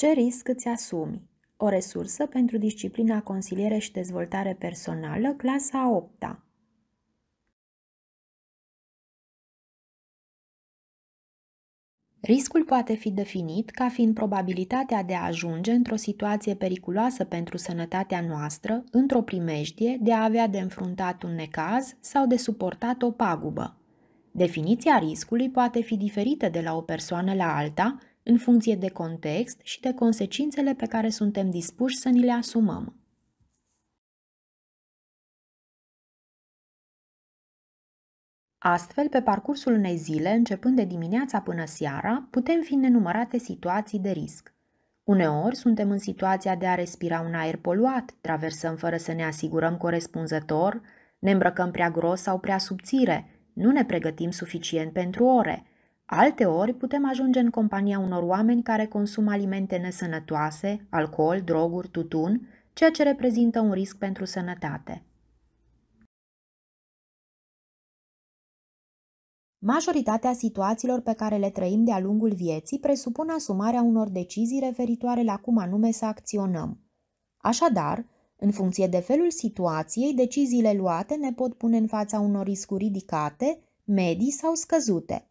Ce risc îți asumi? O resursă pentru disciplina consiliere și dezvoltare personală, clasa 8 -a. Riscul poate fi definit ca fiind probabilitatea de a ajunge într-o situație periculoasă pentru sănătatea noastră, într-o primejdie, de a avea de înfruntat un necaz sau de suportat o pagubă. Definiția riscului poate fi diferită de la o persoană la alta, în funcție de context și de consecințele pe care suntem dispuși să ni le asumăm. Astfel, pe parcursul unei zile, începând de dimineața până seara, putem fi în nenumărate situații de risc. Uneori suntem în situația de a respira un aer poluat, traversăm fără să ne asigurăm corespunzător, ne îmbrăcăm prea gros sau prea subțire, nu ne pregătim suficient pentru ore – Alteori putem ajunge în compania unor oameni care consumă alimente nesănătoase, alcool, droguri, tutun, ceea ce reprezintă un risc pentru sănătate. Majoritatea situațiilor pe care le trăim de-a lungul vieții presupun asumarea unor decizii referitoare la cum anume să acționăm. Așadar, în funcție de felul situației, deciziile luate ne pot pune în fața unor riscuri ridicate, medii sau scăzute –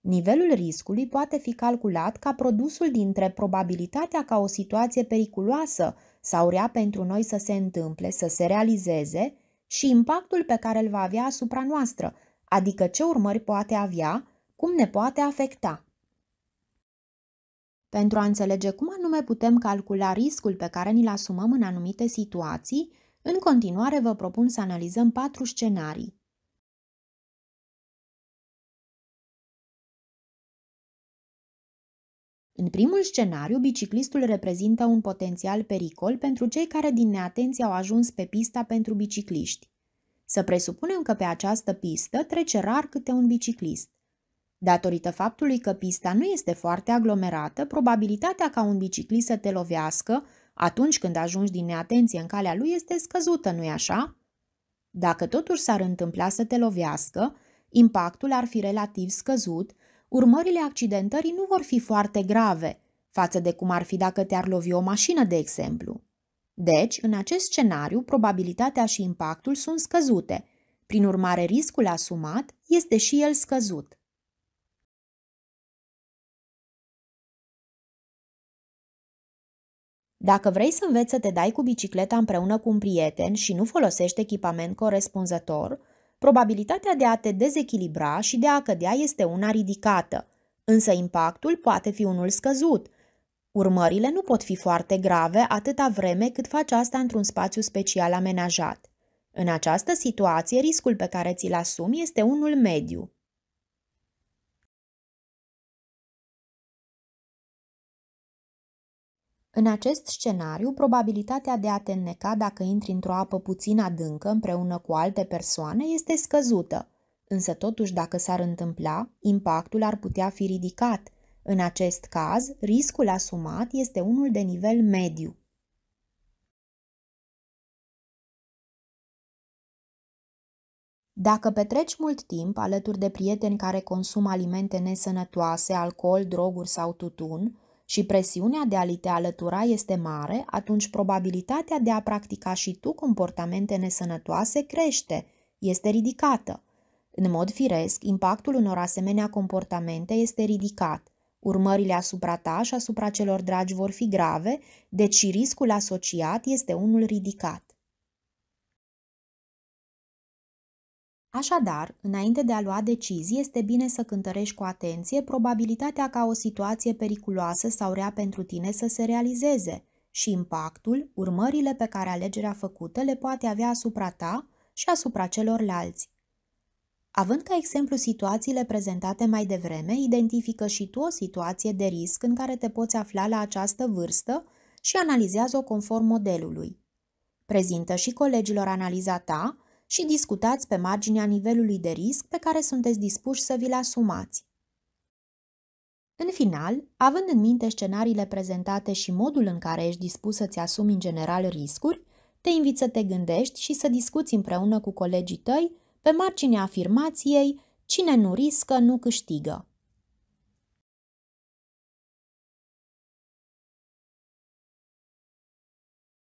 Nivelul riscului poate fi calculat ca produsul dintre probabilitatea ca o situație periculoasă sau rea pentru noi să se întâmple, să se realizeze, și impactul pe care îl va avea asupra noastră, adică ce urmări poate avea, cum ne poate afecta. Pentru a înțelege cum anume putem calcula riscul pe care ni-l asumăm în anumite situații, în continuare vă propun să analizăm patru scenarii. În primul scenariu, biciclistul reprezintă un potențial pericol pentru cei care din neatenție au ajuns pe pista pentru bicicliști. Să presupunem că pe această pistă trece rar câte un biciclist. Datorită faptului că pista nu este foarte aglomerată, probabilitatea ca un biciclist să te lovească atunci când ajungi din neatenție în calea lui este scăzută, nu-i așa? Dacă totuși s-ar întâmpla să te lovească, impactul ar fi relativ scăzut urmările accidentării nu vor fi foarte grave, față de cum ar fi dacă te-ar lovi o mașină, de exemplu. Deci, în acest scenariu, probabilitatea și impactul sunt scăzute, prin urmare riscul asumat este și el scăzut. Dacă vrei să înveți să te dai cu bicicleta împreună cu un prieten și nu folosești echipament corespunzător, probabilitatea de a te dezechilibra și de a cădea este una ridicată, însă impactul poate fi unul scăzut. Urmările nu pot fi foarte grave atâta vreme cât faci asta într-un spațiu special amenajat. În această situație, riscul pe care ți-l asumi este unul mediu. În acest scenariu, probabilitatea de a te înneca dacă intri într-o apă puțin adâncă împreună cu alte persoane este scăzută, însă totuși dacă s-ar întâmpla, impactul ar putea fi ridicat. În acest caz, riscul asumat este unul de nivel mediu. Dacă petreci mult timp alături de prieteni care consumă alimente nesănătoase, alcool, droguri sau tutun, și presiunea de a li te alătura este mare, atunci probabilitatea de a practica și tu comportamente nesănătoase crește, este ridicată. În mod firesc, impactul unor asemenea comportamente este ridicat. Urmările asupra ta și asupra celor dragi vor fi grave, deci și riscul asociat este unul ridicat. Așadar, înainte de a lua decizii, este bine să cântărești cu atenție probabilitatea ca o situație periculoasă sau rea pentru tine să se realizeze și impactul, urmările pe care alegerea făcută le poate avea asupra ta și asupra celorlalți. Având ca exemplu situațiile prezentate mai devreme, identifică și tu o situație de risc în care te poți afla la această vârstă și analizează-o conform modelului. Prezintă și colegilor analiza ta și discutați pe marginea nivelului de risc pe care sunteți dispuși să vi-l asumați. În final, având în minte scenariile prezentate și modul în care ești dispus să-ți asumi în general riscuri, te invit să te gândești și să discuți împreună cu colegii tăi pe marginea afirmației Cine nu riscă, nu câștigă.